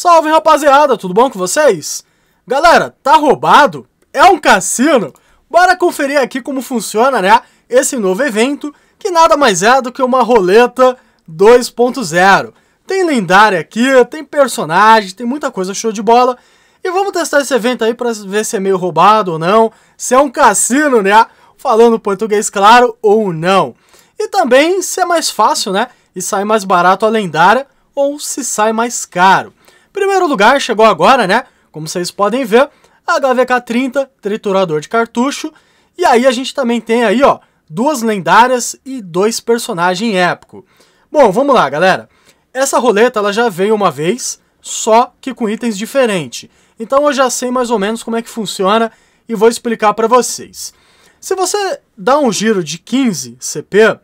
Salve rapaziada, tudo bom com vocês? Galera, tá roubado? É um cassino? Bora conferir aqui como funciona, né? Esse novo evento, que nada mais é do que uma roleta 2.0. Tem lendária aqui, tem personagem, tem muita coisa show de bola. E vamos testar esse evento aí para ver se é meio roubado ou não, se é um cassino, né? Falando português claro ou não. E também se é mais fácil, né? E sai mais barato a lendária ou se sai mais caro. Primeiro lugar chegou agora, né? Como vocês podem ver, HVK30, triturador de cartucho. E aí a gente também tem aí, ó, duas lendárias e dois personagens épico. Bom, vamos lá, galera. Essa roleta ela já veio uma vez, só que com itens diferentes. Então eu já sei mais ou menos como é que funciona e vou explicar para vocês. Se você dá um giro de 15 CP,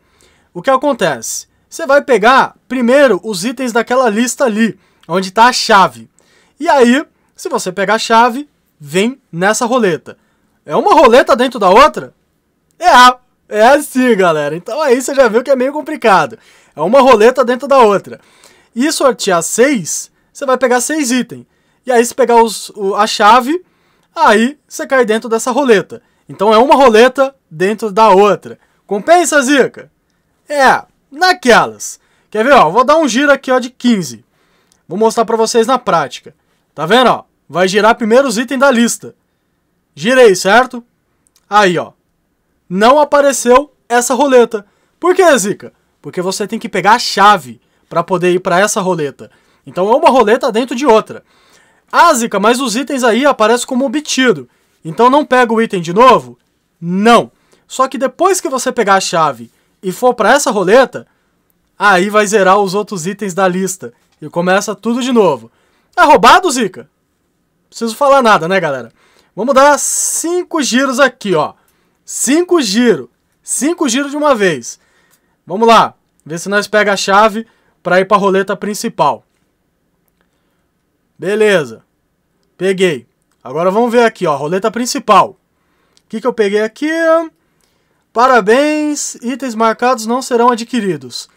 o que acontece? Você vai pegar primeiro os itens daquela lista ali, onde está a chave. E aí, se você pegar a chave, vem nessa roleta. É uma roleta dentro da outra? É, é assim, galera. Então aí você já viu que é meio complicado. É uma roleta dentro da outra. E sortear seis, você vai pegar seis itens. E aí, se pegar os, o, a chave, aí você cai dentro dessa roleta. Então é uma roleta dentro da outra. Compensa, Zica? É, naquelas. Quer ver, ó? Vou dar um giro aqui, ó, de 15. Vou mostrar para vocês na prática. Tá vendo, ó? Vai girar primeiro os itens da lista. Girei, certo? Aí, ó. Não apareceu essa roleta. Por que, Zica? Porque você tem que pegar a chave para poder ir para essa roleta. Então é uma roleta dentro de outra. Ah, Zica, mas os itens aí aparecem como obtido. Então não pega o item de novo? Não. Só que depois que você pegar a chave e for para essa roleta, aí vai zerar os outros itens da lista. E começa tudo de novo. É roubado, Zica? Preciso falar nada, né, galera? Vamos dar cinco giros aqui, ó. Cinco giros. Cinco giros de uma vez. Vamos lá. Ver se nós pega a chave para ir para a roleta principal. Beleza. Peguei. Agora vamos ver aqui, ó. Roleta principal. O que, que eu peguei aqui? Parabéns. Itens marcados não serão adquiridos.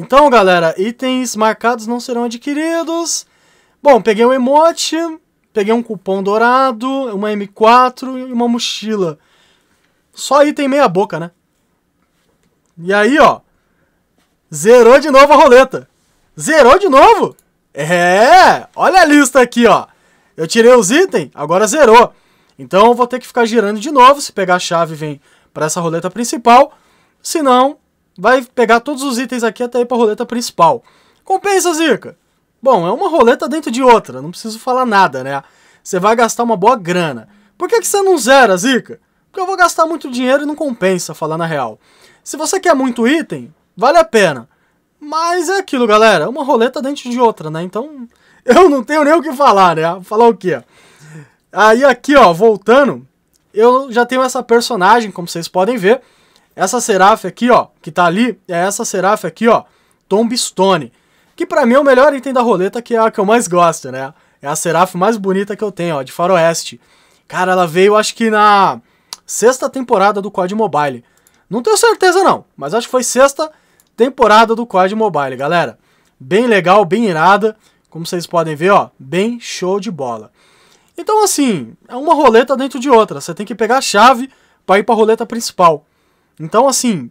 Então, galera, itens marcados não serão adquiridos. Bom, peguei um emote, peguei um cupom dourado, uma M4 e uma mochila. Só item meia boca, né? E aí, ó. Zerou de novo a roleta. Zerou de novo? É! Olha a lista aqui, ó. Eu tirei os itens, agora zerou. Então eu vou ter que ficar girando de novo. Se pegar a chave, vem para essa roleta principal. Se não, vai pegar todos os itens aqui até ir para a roleta principal. Compensa, Zica Bom, é uma roleta dentro de outra, não preciso falar nada, né? Você vai gastar uma boa grana. Por que, que você não zera, Zica Porque eu vou gastar muito dinheiro e não compensa, falar na real. Se você quer muito item, vale a pena. Mas é aquilo, galera, é uma roleta dentro de outra, né? Então, eu não tenho nem o que falar, né? Falar o quê? Aí aqui, ó, voltando, eu já tenho essa personagem, como vocês podem ver, essa seraph aqui, ó, que tá ali, é essa seraph aqui, ó, Tombstone. Que pra mim é o melhor item da roleta, que é a que eu mais gosto, né? É a seraph mais bonita que eu tenho, ó, de faroeste. Cara, ela veio, acho que na sexta temporada do COD Mobile. Não tenho certeza não, mas acho que foi sexta temporada do COD Mobile, galera. Bem legal, bem irada, como vocês podem ver, ó, bem show de bola. Então assim, é uma roleta dentro de outra, você tem que pegar a chave para ir para a roleta principal. Então, assim,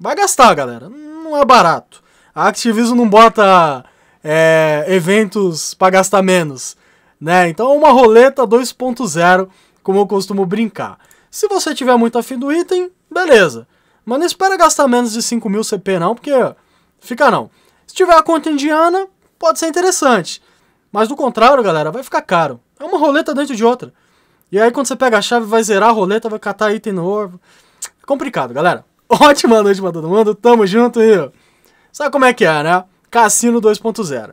vai gastar, galera. Não é barato. A Activision não bota é, eventos para gastar menos, né? Então, é uma roleta 2.0, como eu costumo brincar. Se você tiver muito afim do item, beleza. Mas não espera gastar menos de 5 mil CP não, porque fica não. Se tiver a conta indiana, pode ser interessante. Mas do contrário, galera, vai ficar caro. É uma roleta dentro de outra. E aí quando você pega a chave, vai zerar a roleta, vai catar item novo complicado, galera. Ótima noite pra todo mundo, tamo junto e... Sabe como é que é, né? Cassino 2.0.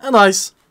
É nóis.